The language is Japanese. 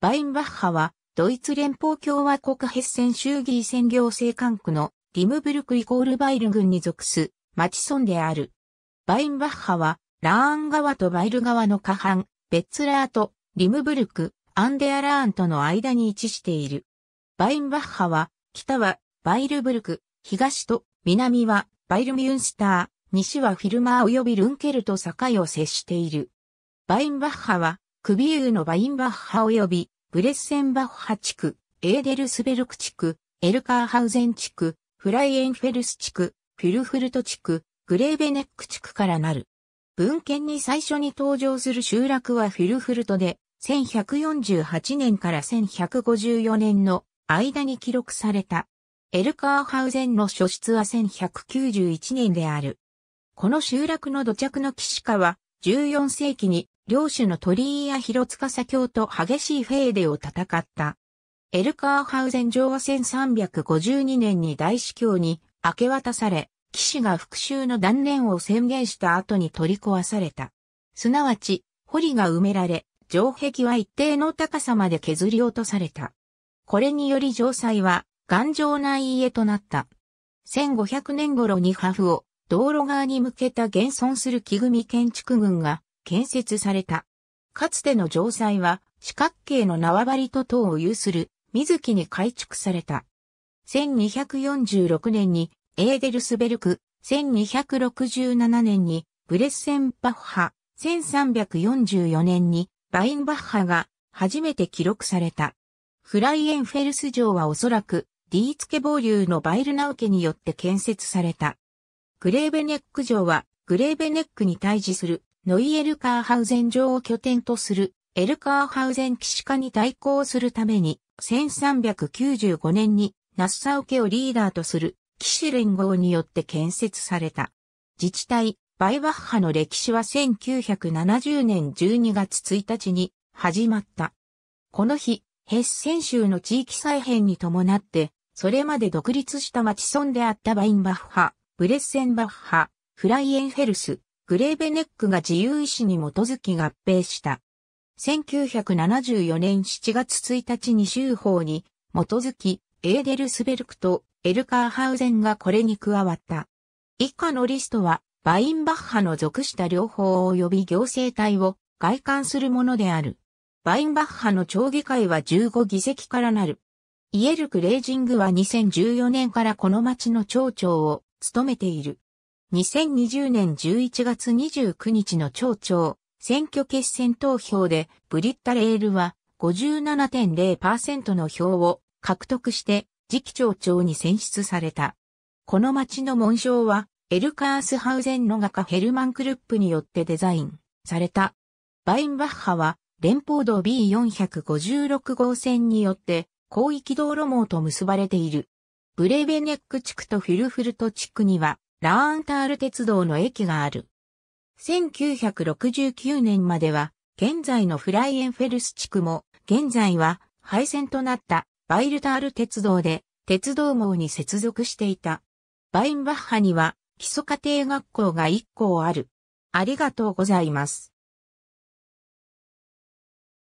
バインバッハは、ドイツ連邦共和国ヘッセン州議選行政管区のリムブルクイコールバイル郡に属す町村である。バインバッハは、ラーン川とバイル川の下半、ベッツラーとリムブルク、アンデアラーンとの間に位置している。バインバッハは、北はバイルブルク、東と南はバイルミュンスター、西はフィルマー及びルンケルと境を接している。バインバッハはクビユーのバインバッハ及び、ブレッセンバッハ地区、エーデルスベルク地区、エルカーハウゼン地区、フライエンフェルス地区、フィルフルト地区、グレーベネック地区からなる。文献に最初に登場する集落はフィルフルトで、1148年から1154年の間に記録された。エルカーハウゼンの初出は1191年である。この集落の土着の騎士家は14世紀に両主の鳥居や広司教と激しいフェーデを戦った。エルカーハウゼン城は1352年に大司教に明け渡され、騎士が復讐の断念を宣言した後に取り壊された。すなわち、堀が埋められ、城壁は一定の高さまで削り落とされた。これにより城塞は頑丈な家となった。1500年頃に破風を道路側に向けた現存する木組建築群が建設された。かつての城塞は四角形の縄張りと塔を有する水木に改築された。1246年にエーデルスベルク、1267年にブレッセンバッハ、1344年にバインバッハが初めて記録された。フライエンフェルス城はおそらくディーツケ暴流のバイルナウケによって建設された。グレーベネック城はグレーベネックに対峙するノイエルカーハウゼン城を拠点とするエルカーハウゼン騎士化に対抗するために1395年にナッサウ家をリーダーとする騎士連合によって建設された。自治体、バイバッハの歴史は1970年12月1日に始まった。この日、ヘッセン州の地域再編に伴って、それまで独立した町村であったバインバッハ、ブレッセンバッハ、フライエンフェルス、グレーベネックが自由意志に基づき合併した。1974年7月1日に州法に基づき、エーデルスベルクとエルカーハウゼンがこれに加わった。以下のリストは、バインバッハの属した両方及び行政体を外観するものである。バインバッハの町議会は15議席からなる。イエルク・レイジングは2014年からこの町の町長を務めている。2020年11月29日の町長選挙決選投票でブリッタ・レールは57.0%の票を獲得して次期町長に選出された。この町の紋章はエルカースハウゼンの画家ヘルマン・クルップによってデザインされた。バインバッハは連邦道 B456 号線によって広域道路網と結ばれている。ブレーベネック地区とフィルフルト地区にはラーンタール鉄道の駅がある。1969年までは、現在のフライエンフェルス地区も、現在は廃線となったバイルタール鉄道で、鉄道網に接続していた。バインバッハには基礎家庭学校が1校ある。ありがとうございます。